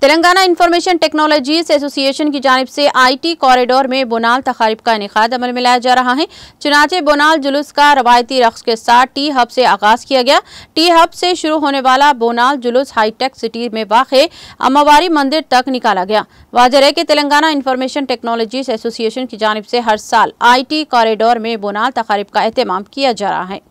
Telangana information technologies association की जानब से आईटी कॉरिडोर में बोनाल तकारीब का इनका अमल में लाया जा रहा है चुनाचे बोनाल जुलूस का रवायती रक्स के साथ टी हब से आगाज़ किया गया टी हब से शुरू होने वाला बोनाल जुलूस हाईटेक सिटी में वाक़ अम्मावारी मंदिर तक निकाला गया वाजर है कि तेलंगाना इंफॉर्मेशन टेक्नोलॉजीज एसोसिएशन की जानब से हर साल आई टी कॉरिडोर में बोनाल तकारीब का अहतमाम किया जा रहा है